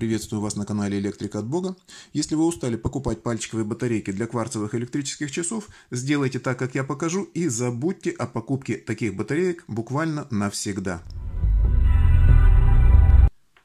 Приветствую вас на канале Электрик от Бога. Если вы устали покупать пальчиковые батарейки для кварцевых электрических часов, сделайте так, как я покажу, и забудьте о покупке таких батареек буквально навсегда.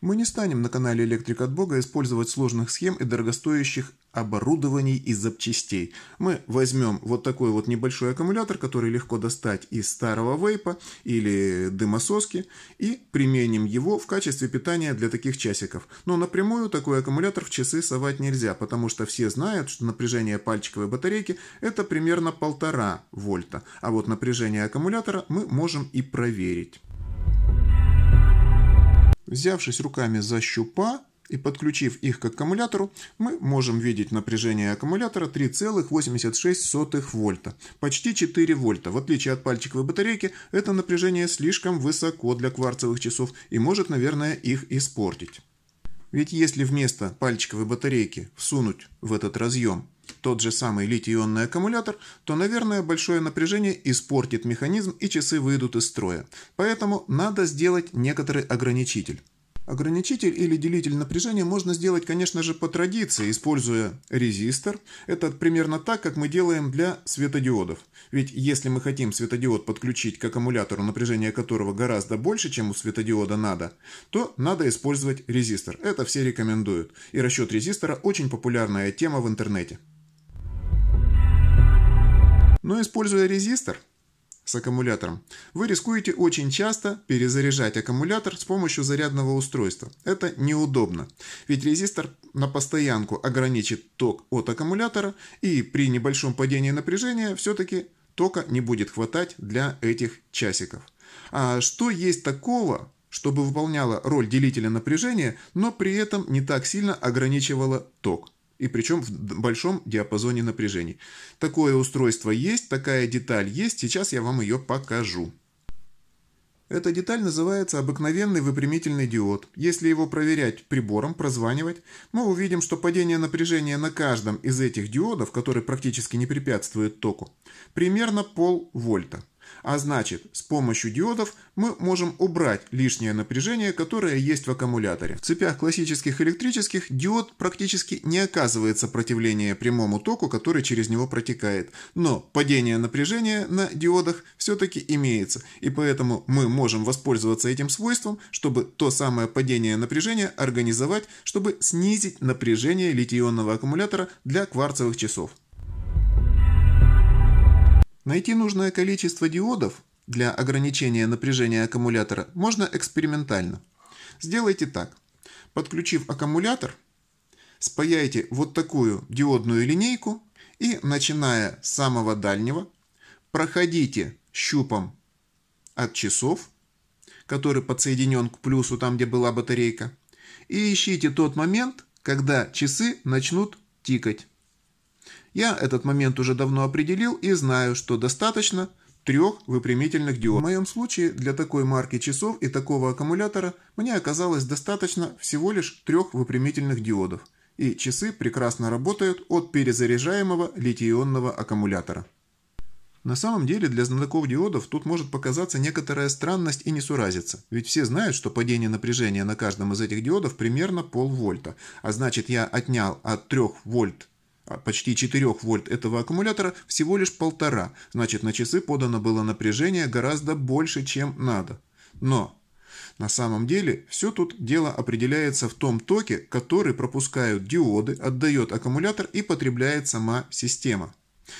Мы не станем на канале «Электрик от Бога» использовать сложных схем и дорогостоящих оборудований и запчастей. Мы возьмем вот такой вот небольшой аккумулятор, который легко достать из старого вейпа или дымососки, и применим его в качестве питания для таких часиков. Но напрямую такой аккумулятор в часы совать нельзя, потому что все знают, что напряжение пальчиковой батарейки это примерно полтора вольта, а вот напряжение аккумулятора мы можем и проверить. Взявшись руками за щупа и подключив их к аккумулятору, мы можем видеть напряжение аккумулятора 3,86 вольта, почти 4 вольта. В отличие от пальчиковой батарейки, это напряжение слишком высоко для кварцевых часов и может, наверное, их испортить. Ведь если вместо пальчиковой батарейки всунуть в этот разъем тот же самый литий-ионный аккумулятор, то, наверное, большое напряжение испортит механизм и часы выйдут из строя. Поэтому надо сделать некоторый ограничитель. Ограничитель или делитель напряжения можно сделать, конечно же, по традиции, используя резистор. Это примерно так, как мы делаем для светодиодов. Ведь если мы хотим светодиод подключить к аккумулятору, напряжение которого гораздо больше, чем у светодиода надо, то надо использовать резистор. Это все рекомендуют. И расчет резистора очень популярная тема в интернете. Но используя резистор с аккумулятором, вы рискуете очень часто перезаряжать аккумулятор с помощью зарядного устройства. Это неудобно, ведь резистор на постоянку ограничит ток от аккумулятора и при небольшом падении напряжения все-таки тока не будет хватать для этих часиков. А что есть такого, чтобы выполняла роль делителя напряжения, но при этом не так сильно ограничивала ток? И причем в большом диапазоне напряжений. Такое устройство есть, такая деталь есть, сейчас я вам ее покажу. Эта деталь называется обыкновенный выпрямительный диод. Если его проверять прибором, прозванивать, мы увидим, что падение напряжения на каждом из этих диодов, который практически не препятствует току, примерно пол вольта. А значит, с помощью диодов мы можем убрать лишнее напряжение, которое есть в аккумуляторе. В цепях классических электрических диод практически не оказывает сопротивления прямому току, который через него протекает. Но падение напряжения на диодах все-таки имеется, и поэтому мы можем воспользоваться этим свойством, чтобы то самое падение напряжения организовать, чтобы снизить напряжение литий аккумулятора для кварцевых часов. Найти нужное количество диодов для ограничения напряжения аккумулятора можно экспериментально. Сделайте так. Подключив аккумулятор, спаяйте вот такую диодную линейку и, начиная с самого дальнего, проходите щупом от часов, который подсоединен к плюсу там, где была батарейка, и ищите тот момент, когда часы начнут тикать. Я этот момент уже давно определил и знаю, что достаточно трех выпрямительных диодов. В моем случае для такой марки часов и такого аккумулятора мне оказалось достаточно всего лишь трех выпрямительных диодов, и часы прекрасно работают от перезаряжаемого литий аккумулятора. На самом деле для знатоков диодов тут может показаться некоторая странность и несуразица, ведь все знают, что падение напряжения на каждом из этих диодов примерно полвольта, а значит я отнял от 3 вольт а, почти 4 вольт этого аккумулятора всего лишь полтора, значит на часы подано было напряжение гораздо больше, чем надо. Но на самом деле все тут дело определяется в том токе, который пропускают диоды, отдает аккумулятор и потребляет сама система.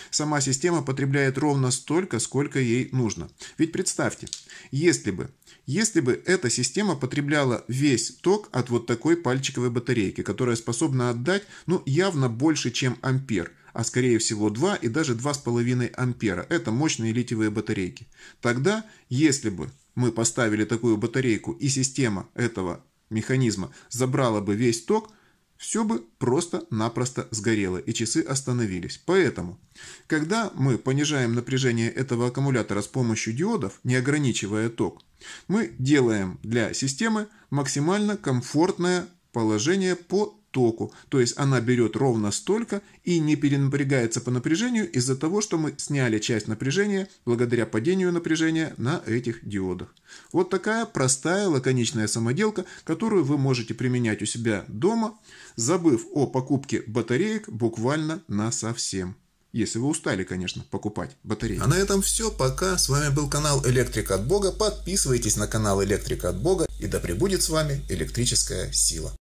Сама система потребляет ровно столько, сколько ей нужно. Ведь представьте, если бы, если бы эта система потребляла весь ток от вот такой пальчиковой батарейки, которая способна отдать, ну, явно больше, чем ампер, а скорее всего 2 и даже 2,5 ампера. Это мощные литиевые батарейки. Тогда, если бы мы поставили такую батарейку и система этого механизма забрала бы весь ток – все бы просто-напросто сгорело и часы остановились. Поэтому, когда мы понижаем напряжение этого аккумулятора с помощью диодов, не ограничивая ток, мы делаем для системы максимально комфортное положение по току, то есть она берет ровно столько и не перенапрягается по напряжению из-за того, что мы сняли часть напряжения благодаря падению напряжения на этих диодах. Вот такая простая лаконичная самоделка, которую вы можете применять у себя дома, забыв о покупке батареек буквально на совсем. Если вы устали, конечно, покупать батареи. А на этом все. Пока. С вами был канал Электрика от Бога. Подписывайтесь на канал Электрика от Бога. И да пребудет с вами электрическая сила.